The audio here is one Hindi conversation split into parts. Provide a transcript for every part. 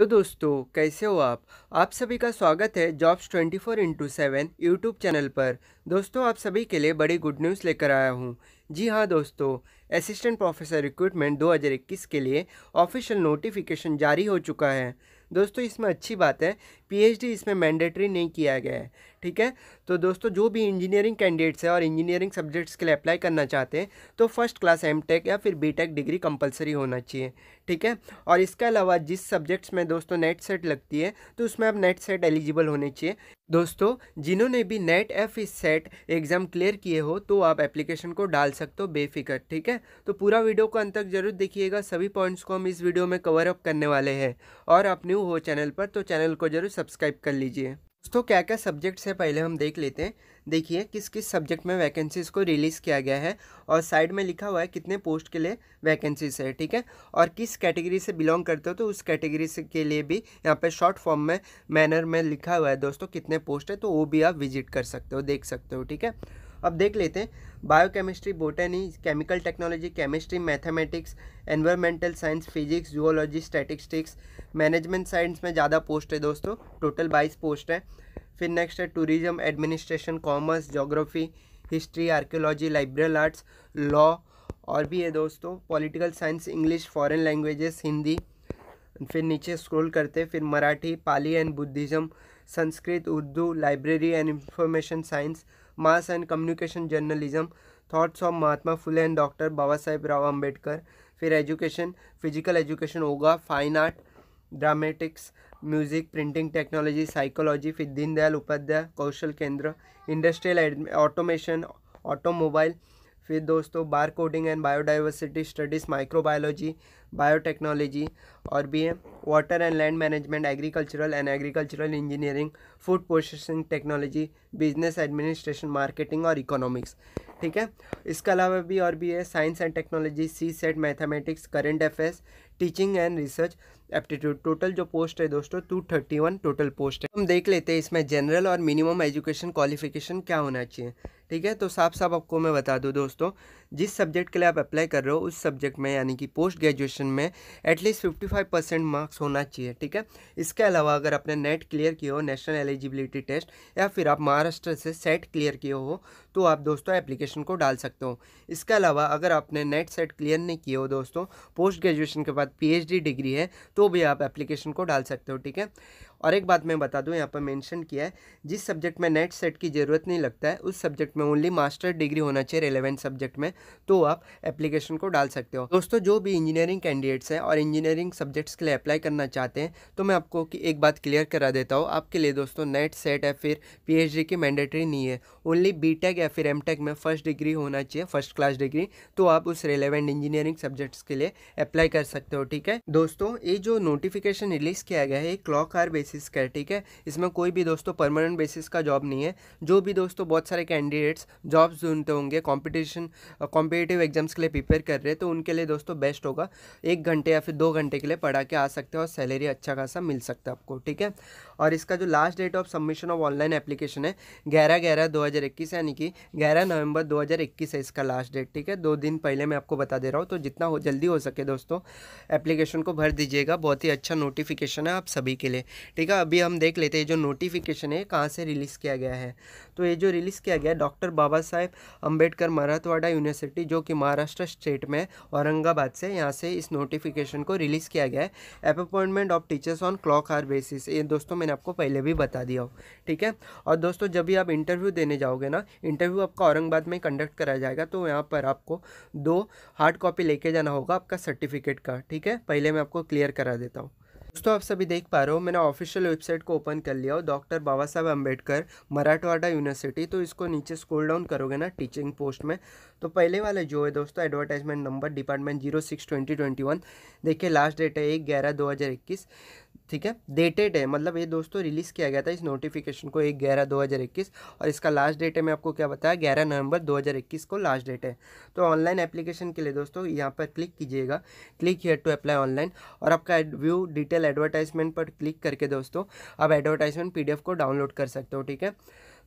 तो दोस्तों कैसे हो आप आप सभी का स्वागत है jobs 24 four into seven YouTube channel पर दोस्तों आप सभी के लिए बड़ी गुड न्यूज़ लेकर आया हूँ जी हाँ दोस्तों असिस्टेंट प्रोफेसर रिक्रूटमेंट 2021 के लिए ऑफिशियल नोटिफिकेशन जारी हो चुका है दोस्तों इसमें अच्छी बात है पीएचडी इसमें मैंडेटरी नहीं किया गया है ठीक है तो दोस्तों जो भी इंजीनियरिंग कैंडिडेट्स हैं और इंजीनियरिंग सब्जेक्ट्स के लिए अप्लाई करना चाहते हैं तो फर्स्ट क्लास एम टेक या फिर बी टेक डिग्री कंपलसरी होना चाहिए ठीक है और इसके अलावा जिस सब्जेक्ट्स में दोस्तों नेट सेट लगती है तो उसमें आप नेट सेट एलिजिबल होने चाहिए दोस्तों जिन्होंने भी नेट एफ फिर सेट एग्ज़ाम क्लियर किए हो तो आप एप्लीकेशन को डाल सकते हो बेफिक्र ठीक है तो पूरा वीडियो को अंत तक जरूर देखिएगा सभी पॉइंट्स को हम इस वीडियो में कवर अप करने वाले हैं और आप न्यू हो चैनल पर तो चैनल को जरूर सब्सक्राइब कर लीजिए दोस्तों क्या क्या सब्जेक्ट्स है पहले हम देख लेते हैं देखिए किस किस सब्जेक्ट में वैकेंसीज़ को रिलीज़ किया गया है और साइड में लिखा हुआ है कितने पोस्ट के लिए वैकेंसीज है ठीक है और किस कैटेगरी से बिलोंग करते हो तो उस कैटेगरी से के लिए भी यहाँ पे शॉर्ट फॉर्म में मैनर में लिखा हुआ है दोस्तों कितने पोस्ट है तो वो भी आप विजिट कर सकते हो देख सकते हो ठीक है अब देख लेते हैं biochemistry botany chemical technology chemistry mathematics environmental science physics zoology statistics management science में ज़्यादा पोस्ट है दोस्तों टोटल बाईस पोस्ट हैं फिर नेक्स्ट है tourism administration commerce geography history archaeology liberal arts law और भी है दोस्तों political science English foreign languages Hindi फिर नीचे स्क्रॉल करते फिर Marathi Pali and Buddhism Sanskrit Urdu library and information science mass and communication journalism thoughts of Mahatma Phule and doctor Baba Saheb Rao Ambedkar फिर एजुकेशन फिजिकल एजुकेशन होगा fine art dramatics music printing technology psychology फिर दीनदयाल उपाध्याय कौशल केंद्र इंडस्ट्रियल ऑटोमेशन ऑटोमोबाइल फिर दोस्तों bar coding and biodiversity studies microbiology biotechnology और भी है water and land management agricultural and agricultural engineering food processing technology business administration marketing और इकोनॉमिक्स ठीक है इसके अलावा भी और भी है science and technology C SET mathematics current affairs teaching and research aptitude total जो पोस्ट है दोस्तों two thirty one total post है हम देख लेते हैं इसमें जनरल और मिनिमम एजुकेशन क्वालिफिकेशन क्या होना चाहिए ठीक है तो साफ साफ आपको मैं बता दूँ दोस्तों जिस सब्जेक्ट के लिए आप अप्लाई कर रहे हो उस सब्जेक्ट में यानी कि पोस्ट ग्रेजुएशन क्वेश्चन में at least fifty five percent marks होना चाहिए ठीक है इसके अलावा अगर आपने नेट क्लियर किया हो नेशनल एलिजिबिलिटी टेस्ट या फिर आप महाराष्ट्र से सेट क्लियर किए हो तो आप दोस्तों एप्लीकेशन को डाल सकते हो इसके अलावा अगर आपने नेट सेट क्लियर नहीं किए हो दोस्तों पोस्ट ग्रेजुएशन के बाद पी डिग्री है तो भी आप एप्लीकेशन को डाल सकते हो ठीक है और एक बात मैं बता दूं यहाँ पर मेंशन किया है जिस सब्जेक्ट में नेट सेट की ज़रूरत नहीं लगता है उस सब्जेक्ट में ओनली मास्टर डिग्री होना चाहिए रेलेवेंट सब्जेक्ट में तो आप एप्लीकेशन को डाल सकते हो दोस्तों जो भी इंजीनियरिंग कैंडिडेट्स हैं और इंजीनियरिंग सब्जेक्ट्स के लिए अप्लाई करना चाहते हैं तो मैं आपको कि एक बात क्लियर करा देता हूँ आपके लिए दोस्तों नेट सेट या फिर पी की मैंडेटरी नहीं है ओनली बी या फिर एम में फर्स्ट डिग्री होना चाहिए फर्स्ट क्लास डिग्री तो आप उस रेलेवेंट इंजीनियरिंग सब्जेक्ट्स के लिए अप्लाई कर सकते हो ठीक है दोस्तों ये जो नोटिफिकेशन रिलीज़ किया गया है क्लॉक आर बेसिस बेसिस का है ठीक है इसमें कोई भी दोस्तों परमानेंट बेसिस का जॉब नहीं है जो भी दोस्तों तो बहुत सारे कैंडिडेट्स जॉब्स ढूंढते होंगे कॉम्पिटिशन कॉम्पिटेटिव एग्जाम्स के लिए प्रिपेयर कर रहे हैं तो उनके लिए दोस्तों तो बेस्ट होगा एक घंटे या फिर दो घंटे के लिए पढ़ा के आ सकते हो और सैलरी अच्छा खासा मिल सकता है आपको ठीक है और इसका जो last date of submission of online application है ग्यारह ग्यारह दो हज़ार इक्कीस यानी कि ग्यारह नवंबर दो हज़ार इक्कीस है इसका लास्ट डेट ठीक है दो दिन पहले मैं आपको बता दे रहा हूँ तो जितना हो जल्दी हो सके दोस्तों एप्लीकेशन को भर दीजिएगा बहुत ही अच्छा नोटिफिकेशन है आप सभी के लिए ठीक है अभी हम देख लेते हैं जो नोटिफिकेशन है कहाँ से रिलीज़ किया गया है तो ये जो रिलीज़ किया गया डॉक्टर बाबा साहेब अम्बेडकर मराठवाड़ा यूनिवर्सिटी जो कि महाराष्ट्र स्टेट में औरंगाबाद से यहाँ से इस नोटिफिकेशन को रिलीज़ किया गया है appointment of teachers on clock hour basis ये दोस्तों मैंने आपको पहले भी बता दिया हो ठीक है और दोस्तों जब भी आप इंटरव्यू देने जाओगे ना इंटरव्यू आपका औरंगाबाद में कंडक्ट कराया जाएगा तो यहाँ पर आपको दो हार्ड कॉपी लेके जाना होगा आपका सर्टिफिकेट का ठीक है पहले मैं आपको क्लियर करा देता हूँ दोस्तों आप सभी देख पा रहे हो मैंने ऑफिशियल वेबसाइट को ओपन कर लिया हो डॉक्टर बाबा साहब अम्बेडकर मराठवाड़ा यूनिवर्सिटी तो इसको नीचे स्कोल डाउन करोगे ना टीचिंग पोस्ट में तो पहले वाले जो है दोस्तों advertisement number department zero six twenty twenty one देखिए लास्ट डेट है एक ग्यारह दो हज़ार इक्कीस ठीक है डेटेड है मतलब ये दोस्तों रिलीज़ किया गया था इस नोटिफिकेशन को एक ग्यारह दो हज़ार इक्कीस और इसका लास्ट डेट है मैं आपको क्या बताया ग्यारह नवंबर दो हज़ार इक्कीस को लास्ट डेट है तो ऑनलाइन एप्लीकेशन के लिए दोस्तों यहाँ पर क्लिक कीजिएगा click here to apply online और आपका व्यू डिटेल एडवर्टाइजमेंट पर क्लिक करके दोस्तों आप एडवर्टाइजमेंट पी को डाउनलोड कर सकते हो ठीक है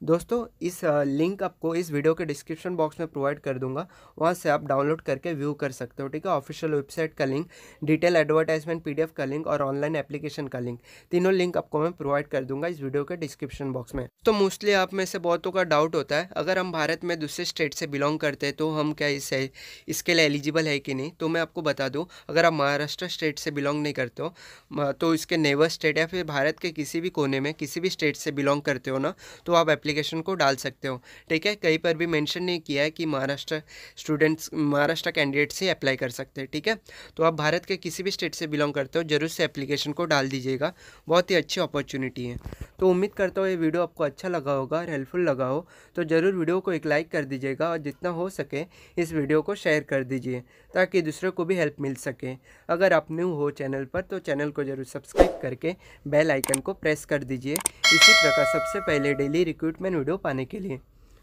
दोस्तों इस लिंक आपको इस वीडियो के डिस्क्रिप्शन बॉक्स में प्रोवाइड कर दूंगा वहाँ से आप डाउनलोड करके व्यू कर सकते हो ठीक है ऑफिशियल वेबसाइट का लिंक डिटेल एडवर्टाइजमेंट पीडीएफ का लिंक और ऑनलाइन एप्लीकेशन का लिंक तीनों लिंक आपको मैं प्रोवाइड कर दूंगा इस वीडियो के डिस्क्रिप्शन बॉक्स में तो मोस्टली आप में से बहुतों का डाउट होता है अगर हम भारत में दूसरे स्टेट से बिलोंग करते हैं तो हम क्या इसे इसके लिए एलिजिबल है कि नहीं तो मैं आपको बता दूँ अगर आप महाराष्ट्र स्टेट से बिलोंग नहीं करते हो तो इसके नेवर स्टेट या फिर भारत के किसी भी कोने में किसी भी स्टेट से बिलोंग करते हो ना तो आप एप्लीकेशन एप्लीकेशन को डाल सकते हो ठीक है कहीं पर भी मेंशन नहीं किया है कि महाराष्ट्र स्टूडेंट्स महाराष्ट्र कैंडिडेट से अप्लाई कर सकते हैं ठीक है तो आप भारत के किसी भी स्टेट से बिलोंग करते हो जरूर से एप्लीकेशन को डाल दीजिएगा बहुत ही अच्छी अपॉर्चुनिटी है तो उम्मीद करता हूँ ये वीडियो आपको अच्छा लगा होगा और हेल्पफुल लगा हो तो ज़रूर वीडियो को एक लाइक कर दीजिएगा और जितना हो सके इस वीडियो को शेयर कर दीजिए ताकि दूसरों को भी हेल्प मिल सके अगर आप न्यू हो चैनल पर तो चैनल को ज़रूर सब्सक्राइब करके बेल आइकन को प्रेस कर दीजिए इसी प्रकार सबसे पहले डेली रिक्रूटमेंट रिक्रूटमेंट वीडियो पाने के लिए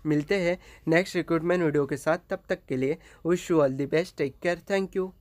मिलते हैं नेक्स्ट रिक्रूटमेंट वीडियो के साथ तब तक के लिए wish you all the best take care thank you